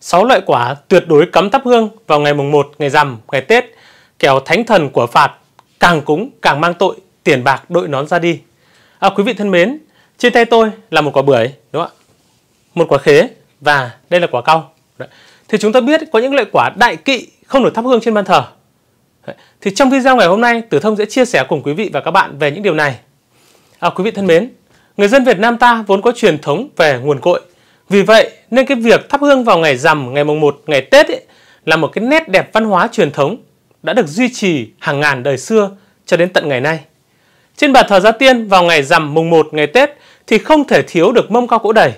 6 loại quả tuyệt đối cấm thắp hương vào ngày mùng 1, ngày rằm, ngày Tết, kẻo thánh thần của phạt, càng cúng càng mang tội, tiền bạc đội nón ra đi. À, quý vị thân mến, trên tay tôi là một quả bưởi, đúng không ạ? Một quả khế và đây là quả cau. Thì chúng ta biết có những loại quả đại kỵ không được thắp hương trên ban thờ. Thì trong video ngày hôm nay, Tử Thông sẽ chia sẻ cùng quý vị và các bạn về những điều này. À, quý vị thân mến, người dân Việt Nam ta vốn có truyền thống về nguồn cội vì vậy nên cái việc thắp hương vào ngày rằm, ngày mùng 1, ngày Tết ấy, là một cái nét đẹp văn hóa truyền thống đã được duy trì hàng ngàn đời xưa cho đến tận ngày nay. Trên bàn thờ gia tiên vào ngày rằm mùng 1 ngày Tết thì không thể thiếu được mâm cao cỗ đầy.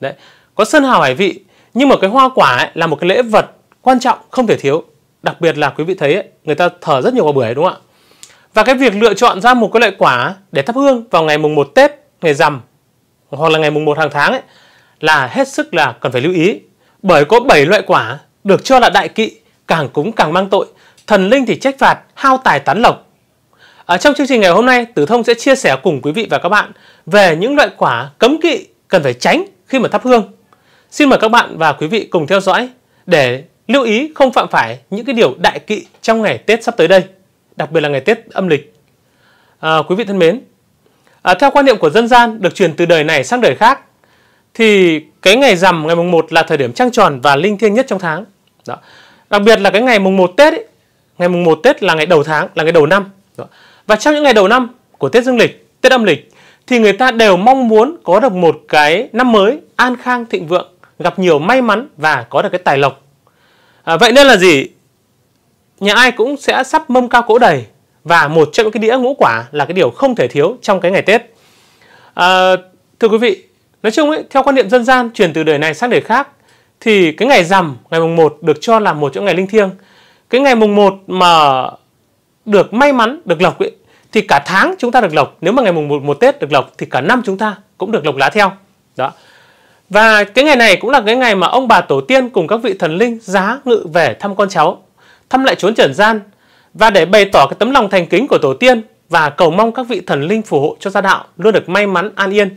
Đấy, có sơn hào hải vị nhưng mà cái hoa quả ấy là một cái lễ vật quan trọng không thể thiếu. Đặc biệt là quý vị thấy ấy, người ta thờ rất nhiều quả bưởi đúng không ạ? Và cái việc lựa chọn ra một cái loại quả để thắp hương vào ngày mùng 1 Tết, ngày rằm hoặc là ngày mùng 1 hàng tháng ấy là hết sức là cần phải lưu ý. Bởi có 7 loại quả được cho là đại kỵ, càng cúng càng mang tội, thần linh thì trách phạt, hao tài tán lộc. Ở trong chương trình ngày hôm nay, Tử Thông sẽ chia sẻ cùng quý vị và các bạn về những loại quả cấm kỵ cần phải tránh khi mà thắp hương. Xin mời các bạn và quý vị cùng theo dõi để lưu ý không phạm phải những cái điều đại kỵ trong ngày Tết sắp tới đây, đặc biệt là ngày Tết âm lịch. À, quý vị thân mến, à, theo quan niệm của dân gian được truyền từ đời này sang đời khác, thì cái ngày rằm ngày mùng 1 là thời điểm trăng tròn và linh thiêng nhất trong tháng. Đó. Đặc biệt là cái ngày mùng 1 Tết ấy, ngày mùng 1 Tết là ngày đầu tháng, là ngày đầu năm. Đó. Và trong những ngày đầu năm của Tết Dương lịch, Tết âm lịch thì người ta đều mong muốn có được một cái năm mới an khang thịnh vượng, gặp nhiều may mắn và có được cái tài lộc. À, vậy nên là gì? Nhà ai cũng sẽ sắp mâm cao cỗ đầy và một trong những cái đĩa ngũ quả là cái điều không thể thiếu trong cái ngày Tết. À, thưa quý vị, Nói chung ấy, theo quan niệm dân gian chuyển từ đời này sang đời khác thì cái ngày rằm, ngày mùng 1 được cho là một trong ngày linh thiêng. Cái ngày mùng 1 mà được may mắn, được lộc ấy thì cả tháng chúng ta được lộc, nếu mà ngày mùng 1 một Tết được lộc thì cả năm chúng ta cũng được lộc lá theo. Đó. Và cái ngày này cũng là cái ngày mà ông bà tổ tiên cùng các vị thần linh giá ngự về thăm con cháu, thăm lại chốn trần gian và để bày tỏ cái tấm lòng thành kính của tổ tiên và cầu mong các vị thần linh phù hộ cho gia đạo luôn được may mắn an yên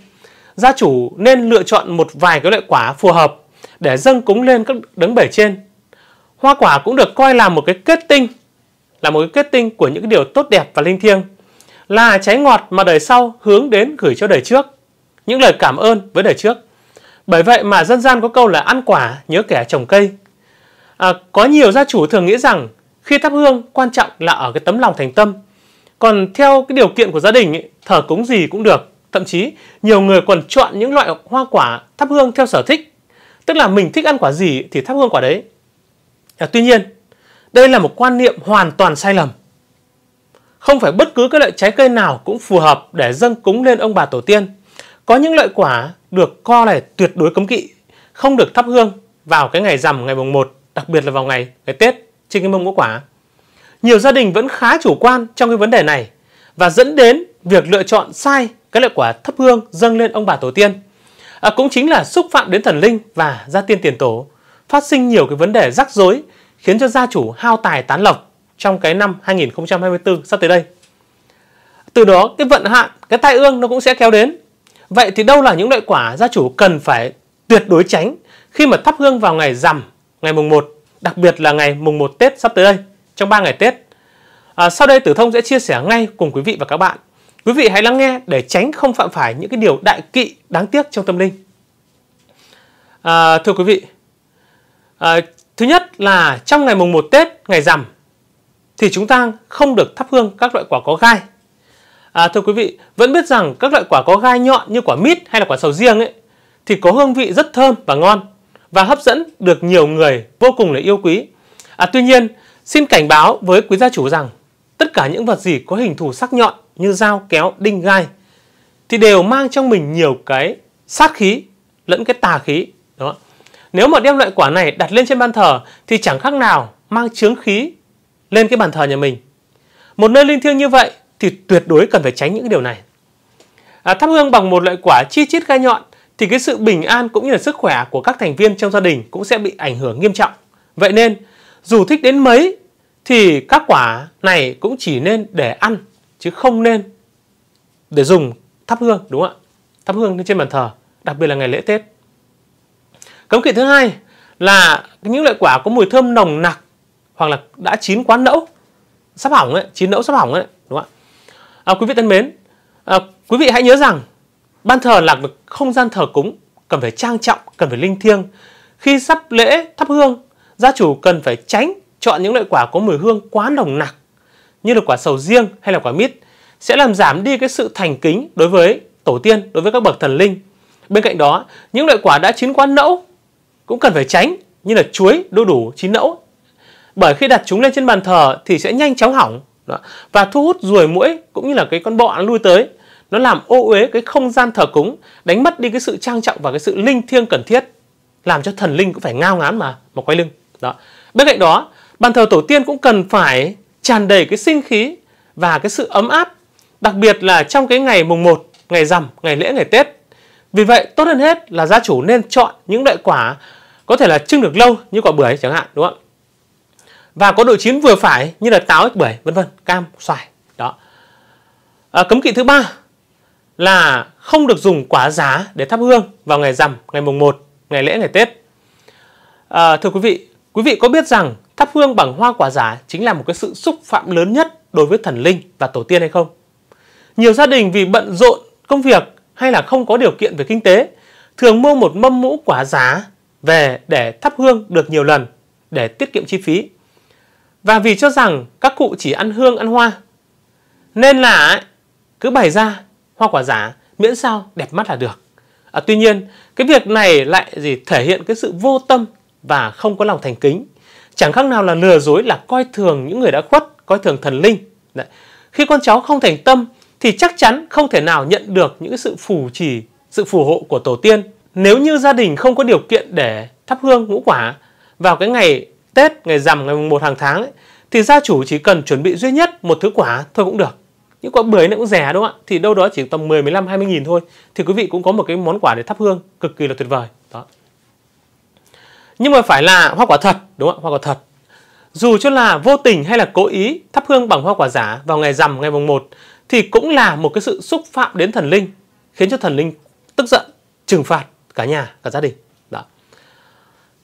gia chủ nên lựa chọn một vài cái loại quả phù hợp để dâng cúng lên các đấng bể trên. Hoa quả cũng được coi là một cái kết tinh, là một cái kết tinh của những điều tốt đẹp và linh thiêng, là trái ngọt mà đời sau hướng đến gửi cho đời trước, những lời cảm ơn với đời trước. Bởi vậy mà dân gian có câu là ăn quả nhớ kẻ trồng cây. À, có nhiều gia chủ thường nghĩ rằng khi thắp hương quan trọng là ở cái tấm lòng thành tâm. Còn theo cái điều kiện của gia đình ấy, thờ cúng gì cũng được Thậm chí, nhiều người còn chọn những loại hoa quả thắp hương theo sở thích, tức là mình thích ăn quả gì thì thắp hương quả đấy. À, tuy nhiên, đây là một quan niệm hoàn toàn sai lầm. Không phải bất cứ các loại trái cây nào cũng phù hợp để dâng cúng lên ông bà tổ tiên. Có những loại quả được co là tuyệt đối cấm kỵ, không được thắp hương vào cái ngày rằm ngày mùng 1, đặc biệt là vào ngày ngày Tết trên cái mâm ngũ quả. Nhiều gia đình vẫn khá chủ quan trong cái vấn đề này và dẫn đến việc lựa chọn sai cái loại quả thấp hương dâng lên ông bà tổ tiên à, cũng chính là xúc phạm đến thần linh và gia tiên tiền tổ phát sinh nhiều cái vấn đề rắc rối khiến cho gia chủ hao tài tán lộc trong cái năm 2024 sắp tới đây từ đó cái vận hạn cái tai ương nó cũng sẽ kéo đến vậy thì đâu là những loại quả gia chủ cần phải tuyệt đối tránh khi mà thắp hương vào ngày rằm ngày mùng 1 đặc biệt là ngày mùng 1 Tết sắp tới đây trong 3 ngày Tết à, sau đây tử thông sẽ chia sẻ ngay cùng quý vị và các bạn Quý vị hãy lắng nghe để tránh không phạm phải những cái điều đại kỵ đáng tiếc trong tâm linh. À, thưa quý vị, à, thứ nhất là trong ngày mùng 1 Tết, ngày rằm thì chúng ta không được thắp hương các loại quả có gai. À, thưa quý vị, vẫn biết rằng các loại quả có gai nhọn như quả mít hay là quả sầu riêng ấy thì có hương vị rất thơm và ngon và hấp dẫn được nhiều người vô cùng là yêu quý. À, tuy nhiên, xin cảnh báo với quý gia chủ rằng tất cả những vật gì có hình thù sắc nhọn như dao kéo đinh gai thì đều mang trong mình nhiều cái sát khí lẫn cái tà khí đó nếu mà đem loại quả này đặt lên trên bàn thờ thì chẳng khác nào mang chướng khí lên cái bàn thờ nhà mình một nơi linh thiêng như vậy thì tuyệt đối cần phải tránh những điều này à, thắp hương bằng một loại quả chi chít gai nhọn thì cái sự bình an cũng như là sức khỏe của các thành viên trong gia đình cũng sẽ bị ảnh hưởng nghiêm trọng vậy nên dù thích đến mấy thì các quả này cũng chỉ nên để ăn chứ không nên để dùng thắp hương đúng không ạ thắp hương trên bàn thờ đặc biệt là ngày lễ tết cấm kỵ thứ hai là những loại quả có mùi thơm nồng nặc hoặc là đã chín quá nẫu sắp hỏng ấy chín nẫu sắp hỏng ấy đúng không ạ à, quý vị thân mến à, quý vị hãy nhớ rằng ban thờ là một không gian thờ cúng cần phải trang trọng cần phải linh thiêng khi sắp lễ thắp hương gia chủ cần phải tránh chọn những loại quả có mùi hương quá nồng nặc như là quả sầu riêng hay là quả mít sẽ làm giảm đi cái sự thành kính đối với tổ tiên, đối với các bậc thần linh. Bên cạnh đó, những loại quả đã chín quá nẫu cũng cần phải tránh như là chuối, đu đủ, chín nẫu. Bởi khi đặt chúng lên trên bàn thờ thì sẽ nhanh chóng hỏng đó. và thu hút ruồi muỗi cũng như là cái con bọ lui tới. Nó làm ô uế cái không gian thờ cúng, đánh mất đi cái sự trang trọng và cái sự linh thiêng cần thiết, làm cho thần linh cũng phải ngao ngán mà mà quay lưng. Đó. Bên cạnh đó, bàn thờ tổ tiên cũng cần phải tràn đầy cái sinh khí và cái sự ấm áp, đặc biệt là trong cái ngày mùng 1, ngày rằm, ngày lễ, ngày Tết. Vì vậy, tốt hơn hết là gia chủ nên chọn những loại quả có thể là trưng được lâu như quả bưởi chẳng hạn, đúng không Và có độ chín vừa phải như là táo, bưởi, vân vân, cam, xoài. Đó. À, cấm kỵ thứ ba là không được dùng quả giá để thắp hương vào ngày rằm, ngày mùng 1, ngày lễ, ngày Tết. À, thưa quý vị, quý vị có biết rằng thắp hương bằng hoa quả giả chính là một cái sự xúc phạm lớn nhất đối với thần linh và tổ tiên hay không? Nhiều gia đình vì bận rộn công việc hay là không có điều kiện về kinh tế thường mua một mâm mũ quả giá về để thắp hương được nhiều lần để tiết kiệm chi phí. Và vì cho rằng các cụ chỉ ăn hương ăn hoa nên là cứ bày ra hoa quả giả miễn sao đẹp mắt là được. À, tuy nhiên cái việc này lại gì thể hiện cái sự vô tâm và không có lòng thành kính chẳng khác nào là lừa dối là coi thường những người đã khuất coi thường thần linh Đấy. khi con cháu không thành tâm thì chắc chắn không thể nào nhận được những sự phù chỉ sự phù hộ của tổ tiên nếu như gia đình không có điều kiện để thắp hương ngũ quả vào cái ngày Tết, ngày rằm, ngày mùng 1 hàng tháng ấy, thì gia chủ chỉ cần chuẩn bị duy nhất một thứ quả thôi cũng được. Những quả bưởi này cũng rẻ đúng không ạ? Thì đâu đó chỉ tầm 10, 15, 20 nghìn thôi thì quý vị cũng có một cái món quả để thắp hương cực kỳ là tuyệt vời nhưng mà phải là hoa quả thật đúng không ạ hoa quả thật dù cho là vô tình hay là cố ý thắp hương bằng hoa quả giả vào ngày rằm ngày mùng 1 thì cũng là một cái sự xúc phạm đến thần linh khiến cho thần linh tức giận trừng phạt cả nhà cả gia đình đó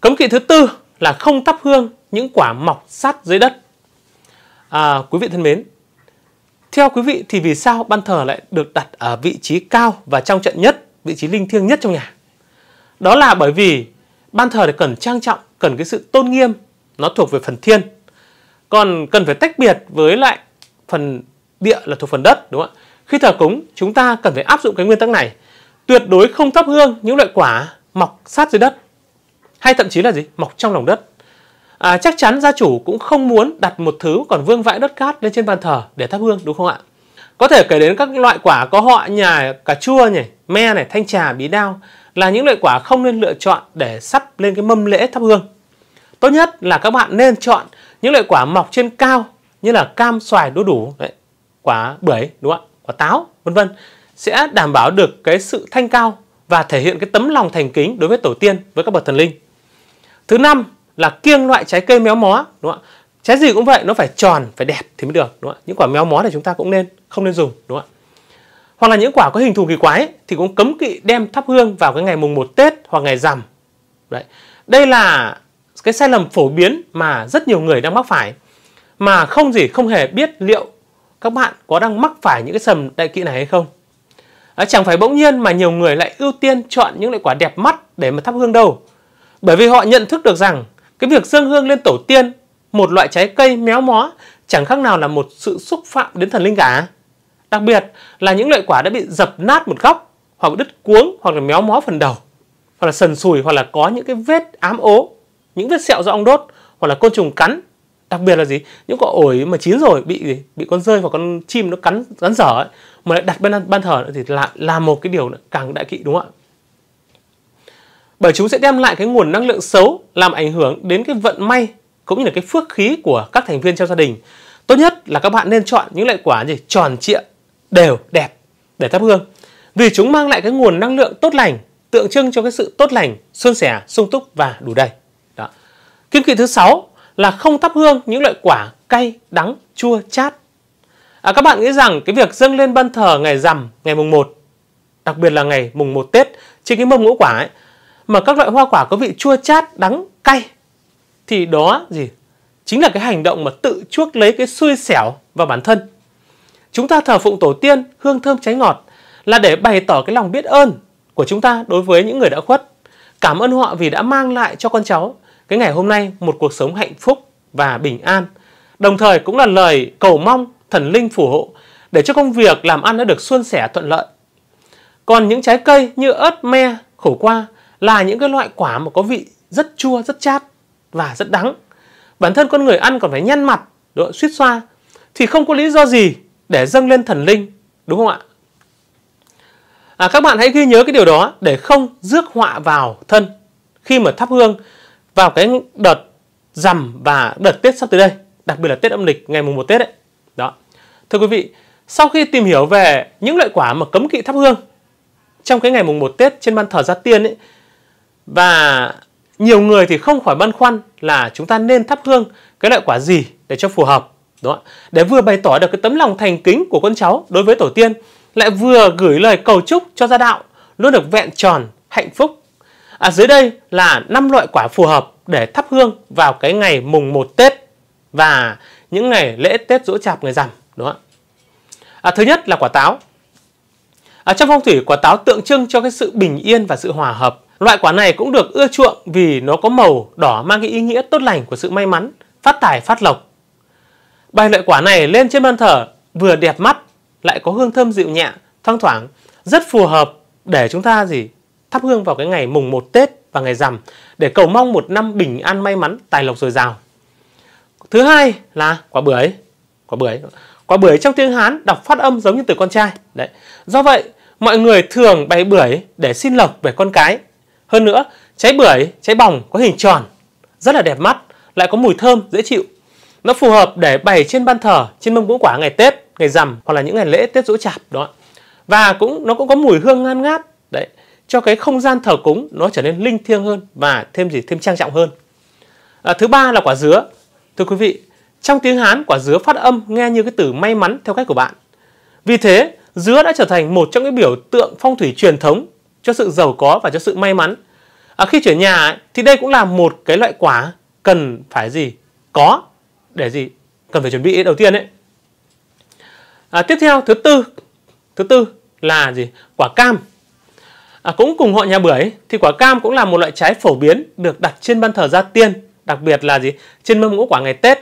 cấm kỵ thứ tư là không thắp hương những quả mọc sát dưới đất à, quý vị thân mến theo quý vị thì vì sao ban thờ lại được đặt ở vị trí cao và trong trận nhất vị trí linh thiêng nhất trong nhà đó là bởi vì ban thờ thì cần trang trọng cần cái sự tôn nghiêm nó thuộc về phần thiên còn cần phải tách biệt với lại phần địa là thuộc phần đất đúng không ạ khi thờ cúng chúng ta cần phải áp dụng cái nguyên tắc này tuyệt đối không thắp hương những loại quả mọc sát dưới đất hay thậm chí là gì mọc trong lòng đất à, chắc chắn gia chủ cũng không muốn đặt một thứ còn vương vãi đất cát lên trên bàn thờ để thắp hương đúng không ạ có thể kể đến các loại quả có họ nhà cà chua này me này thanh trà bí đao là những loại quả không nên lựa chọn để sắp lên cái mâm lễ thắp hương. Tốt nhất là các bạn nên chọn những loại quả mọc trên cao như là cam, xoài, đu đủ, đấy, quả bưởi, đúng không ạ? Quả táo, vân vân sẽ đảm bảo được cái sự thanh cao và thể hiện cái tấm lòng thành kính đối với tổ tiên, với các bậc thần linh. Thứ năm là kiêng loại trái cây méo mó, đúng không ạ? Trái gì cũng vậy, nó phải tròn, phải đẹp thì mới được, đúng không ạ? Những quả méo mó thì chúng ta cũng nên không nên dùng, đúng không ạ? Hoặc là những quả có hình thù kỳ quái thì cũng cấm kỵ đem thắp hương vào cái ngày mùng 1 Tết hoặc ngày rằm. Đấy. Đây là cái sai lầm phổ biến mà rất nhiều người đang mắc phải mà không gì không hề biết liệu các bạn có đang mắc phải những cái sầm đại kỵ này hay không. À, chẳng phải bỗng nhiên mà nhiều người lại ưu tiên chọn những loại quả đẹp mắt để mà thắp hương đâu. Bởi vì họ nhận thức được rằng cái việc dâng hương lên tổ tiên, một loại trái cây méo mó chẳng khác nào là một sự xúc phạm đến thần linh cả. Đặc biệt là những loại quả đã bị dập nát một góc hoặc đứt cuống hoặc là méo mó phần đầu hoặc là sần sùi hoặc là có những cái vết ám ố những vết sẹo do ong đốt hoặc là côn trùng cắn đặc biệt là gì những quả ổi mà chín rồi bị bị con rơi hoặc con chim nó cắn cắn dở ấy, mà lại đặt bên ban thờ thì là là một cái điều càng đại kỵ đúng không ạ bởi chúng sẽ đem lại cái nguồn năng lượng xấu làm ảnh hưởng đến cái vận may cũng như là cái phước khí của các thành viên trong gia đình tốt nhất là các bạn nên chọn những loại quả gì tròn trịa đều đẹp để thắp hương vì chúng mang lại cái nguồn năng lượng tốt lành tượng trưng cho cái sự tốt lành xuân sẻ sung túc và đủ đầy đó kiêng kỵ thứ sáu là không thắp hương những loại quả cay đắng chua chát à, các bạn nghĩ rằng cái việc dâng lên ban thờ ngày rằm ngày mùng 1 đặc biệt là ngày mùng 1 tết trên cái mâm ngũ quả ấy mà các loại hoa quả có vị chua chát đắng cay thì đó gì chính là cái hành động mà tự chuốc lấy cái xui xẻo vào bản thân Chúng ta thờ phụng tổ tiên, hương thơm cháy ngọt là để bày tỏ cái lòng biết ơn của chúng ta đối với những người đã khuất. Cảm ơn họ vì đã mang lại cho con cháu cái ngày hôm nay một cuộc sống hạnh phúc và bình an. Đồng thời cũng là lời cầu mong thần linh phù hộ để cho công việc làm ăn đã được suôn sẻ thuận lợi. Còn những trái cây như ớt, me, khổ qua là những cái loại quả mà có vị rất chua, rất chát và rất đắng. Bản thân con người ăn còn phải nhăn mặt, độ suýt xoa thì không có lý do gì để dâng lên thần linh đúng không ạ à, các bạn hãy ghi nhớ cái điều đó để không rước họa vào thân khi mà thắp hương vào cái đợt rằm và đợt Tết sắp tới đây, đặc biệt là Tết âm lịch ngày mùng 1 Tết đấy. Đó. Thưa quý vị, sau khi tìm hiểu về những loại quả mà cấm kỵ thắp hương trong cái ngày mùng 1 Tết trên ban thờ gia tiên ấy và nhiều người thì không khỏi băn khoăn là chúng ta nên thắp hương cái loại quả gì để cho phù hợp đó Để vừa bày tỏ được cái tấm lòng thành kính của con cháu đối với tổ tiên, lại vừa gửi lời cầu chúc cho gia đạo luôn được vẹn tròn, hạnh phúc. À, dưới đây là năm loại quả phù hợp để thắp hương vào cái ngày mùng 1 Tết và những ngày lễ Tết dỗ chạp người rằm. Đúng không? À, thứ nhất là quả táo. À, trong phong thủy, quả táo tượng trưng cho cái sự bình yên và sự hòa hợp. Loại quả này cũng được ưa chuộng vì nó có màu đỏ mang cái ý nghĩa tốt lành của sự may mắn, phát tài phát lộc bài loại quả này lên trên bàn thờ vừa đẹp mắt lại có hương thơm dịu nhẹ, thoang thoảng, rất phù hợp để chúng ta gì thắp hương vào cái ngày mùng 1 Tết và ngày rằm để cầu mong một năm bình an may mắn, tài lộc dồi dào. Thứ hai là quả bưởi. Quả bưởi. Quả bưởi trong tiếng Hán đọc phát âm giống như từ con trai. Đấy. Do vậy, mọi người thường bày bưởi để xin lộc về con cái. Hơn nữa, trái bưởi, trái bòng có hình tròn, rất là đẹp mắt, lại có mùi thơm dễ chịu nó phù hợp để bày trên ban thờ, trên mâm ngũ quả ngày Tết, ngày rằm hoặc là những ngày lễ Tết Dỗ Chạp đó. Và cũng nó cũng có mùi hương ngan ngát đấy cho cái không gian thờ cúng nó trở nên linh thiêng hơn và thêm gì thêm trang trọng hơn. À, thứ ba là quả dứa. Thưa quý vị, trong tiếng Hán quả dứa phát âm nghe như cái từ may mắn theo cách của bạn. Vì thế, dứa đã trở thành một trong những biểu tượng phong thủy truyền thống cho sự giàu có và cho sự may mắn. À, khi chuyển nhà ấy, thì đây cũng là một cái loại quả cần phải gì? Có để gì cần phải chuẩn bị đầu tiên đấy à, tiếp theo thứ tư thứ tư là gì quả cam à, cũng cùng họ nhà bưởi thì quả cam cũng là một loại trái phổ biến được đặt trên ban thờ gia tiên đặc biệt là gì trên mâm ngũ quả ngày tết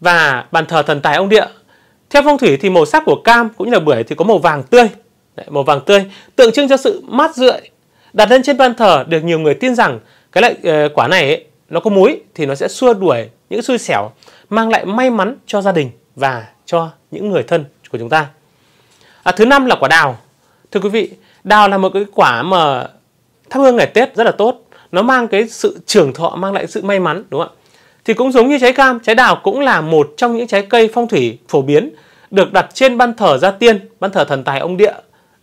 và bàn thờ thần tài ông địa theo phong thủy thì màu sắc của cam cũng như là bưởi thì có màu vàng tươi Đấy, màu vàng tươi tượng trưng cho sự mát rượi đặt lên trên ban thờ được nhiều người tin rằng cái loại uh, quả này ấy, nó có muối thì nó sẽ xua đuổi những xui xẻo mang lại may mắn cho gia đình và cho những người thân của chúng ta. À, thứ năm là quả đào. Thưa quý vị, đào là một cái quả mà thắp hương ngày Tết rất là tốt. Nó mang cái sự trưởng thọ, mang lại sự may mắn đúng không ạ? Thì cũng giống như trái cam, trái đào cũng là một trong những trái cây phong thủy phổ biến được đặt trên ban thờ gia tiên, ban thờ thần tài ông địa.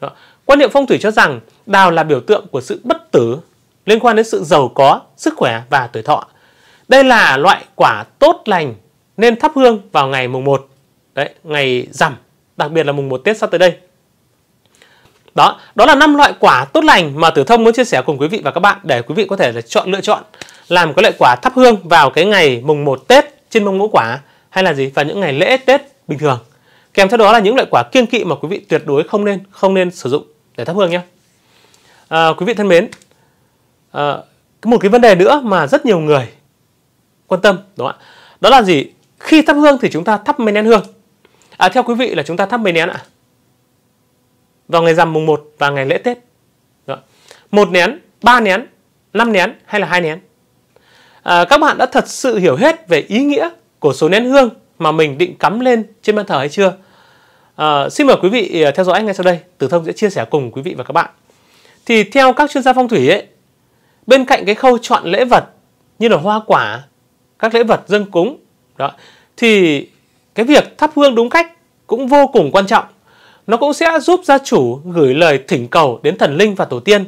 Đó. Quan niệm phong thủy cho rằng đào là biểu tượng của sự bất tử liên quan đến sự giàu có, sức khỏe và tuổi thọ. Đây là loại quả tốt lành nên thắp hương vào ngày mùng 1 đấy ngày rằm đặc biệt là mùng 1 Tết sắp tới đây đó đó là năm loại quả tốt lành mà tử thông muốn chia sẻ cùng quý vị và các bạn để quý vị có thể là chọn lựa chọn làm cái loại quả thắp hương vào cái ngày mùng 1 Tết trên mâm ngũ quả hay là gì và những ngày lễ Tết bình thường kèm theo đó là những loại quả kiêng kỵ mà quý vị tuyệt đối không nên không nên sử dụng để thắp hương nhé à, quý vị thân mến à, một cái vấn đề nữa mà rất nhiều người quan tâm đúng không ạ đó là gì khi thắp hương thì chúng ta thắp mấy nén hương? À, theo quý vị là chúng ta thắp mấy nén ạ? Vào ngày rằm mùng 1 và ngày lễ Tết. Rồi. Dạ. Một nén, ba nén, năm nén hay là hai nén? À, các bạn đã thật sự hiểu hết về ý nghĩa của số nén hương mà mình định cắm lên trên bàn thờ hay chưa? À, xin mời quý vị à, theo dõi ngay sau đây. Tử Thông sẽ chia sẻ cùng quý vị và các bạn. Thì theo các chuyên gia phong thủy ấy, bên cạnh cái khâu chọn lễ vật như là hoa quả, các lễ vật dân cúng đó thì cái việc thắp hương đúng cách cũng vô cùng quan trọng nó cũng sẽ giúp gia chủ gửi lời thỉnh cầu đến thần linh và tổ tiên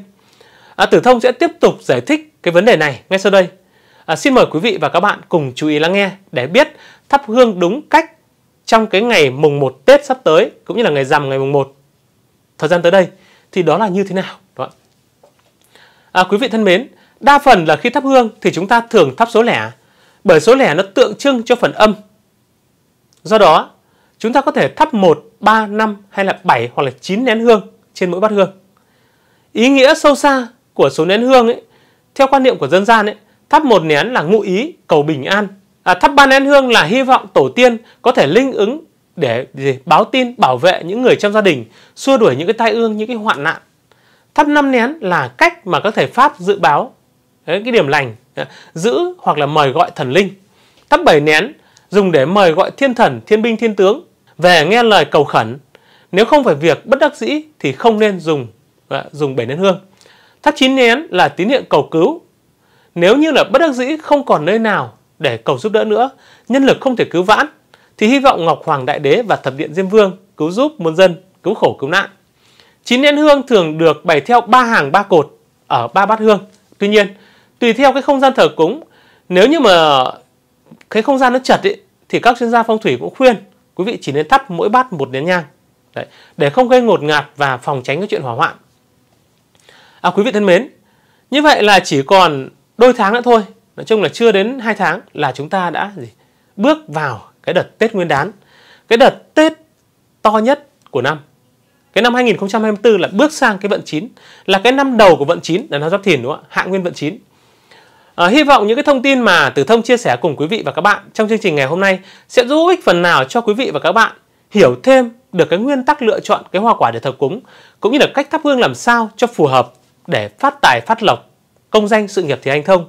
à, tử thông sẽ tiếp tục giải thích cái vấn đề này ngay sau đây à, xin mời quý vị và các bạn cùng chú ý lắng nghe để biết thắp hương đúng cách trong cái ngày mùng 1 Tết sắp tới cũng như là ngày rằm ngày mùng 1 thời gian tới đây thì đó là như thế nào đó. À, quý vị thân mến đa phần là khi thắp hương thì chúng ta thường thắp số lẻ bởi số lẻ nó tượng trưng cho phần âm. Do đó, chúng ta có thể thắp 1, 3, 5 hay là 7 hoặc là 9 nén hương trên mỗi bát hương. Ý nghĩa sâu xa của số nén hương ấy, theo quan niệm của dân gian ấy, thắp một nén là ngụ ý cầu bình an. À, thắp ba nén hương là hy vọng tổ tiên có thể linh ứng để gì, báo tin bảo vệ những người trong gia đình, xua đuổi những cái tai ương, những cái hoạn nạn. Thắp năm nén là cách mà các thầy Pháp dự báo Đấy, cái điểm lành giữ hoặc là mời gọi thần linh thắp bảy nén dùng để mời gọi thiên thần thiên binh thiên tướng về nghe lời cầu khẩn nếu không phải việc bất đắc dĩ thì không nên dùng à, dùng bảy nén hương thắp chín nén là tín hiệu cầu cứu nếu như là bất đắc dĩ không còn nơi nào để cầu giúp đỡ nữa nhân lực không thể cứu vãn thì hy vọng Ngọc Hoàng Đại Đế và Thập Điện Diêm Vương cứu giúp muôn dân, cứu khổ cứu nạn. Chín nén hương thường được bày theo ba hàng ba cột ở ba bát hương. Tuy nhiên, tùy theo cái không gian thờ cúng nếu như mà cái không gian nó chật ấy, thì các chuyên gia phong thủy cũng khuyên quý vị chỉ nên thắp mỗi bát một nén nhang Đấy, để không gây ngột ngạt và phòng tránh cái chuyện hỏa hoạn à, quý vị thân mến như vậy là chỉ còn đôi tháng nữa thôi nói chung là chưa đến hai tháng là chúng ta đã gì bước vào cái đợt Tết Nguyên đán cái đợt Tết to nhất của năm cái năm 2024 là bước sang cái vận chín là cái năm đầu của vận chín là năm giáp thìn đúng không ạ hạ nguyên vận chín À, hy vọng những cái thông tin mà từ Thông chia sẻ cùng quý vị và các bạn trong chương trình ngày hôm nay sẽ giúp ích phần nào cho quý vị và các bạn hiểu thêm được cái nguyên tắc lựa chọn cái hoa quả để thờ cúng cũng như là cách thắp hương làm sao cho phù hợp để phát tài phát lộc công danh sự nghiệp thì anh thông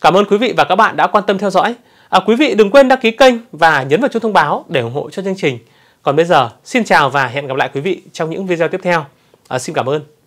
cảm ơn quý vị và các bạn đã quan tâm theo dõi à, quý vị đừng quên đăng ký kênh và nhấn vào chuông thông báo để ủng hộ cho chương trình còn bây giờ xin chào và hẹn gặp lại quý vị trong những video tiếp theo à, xin cảm ơn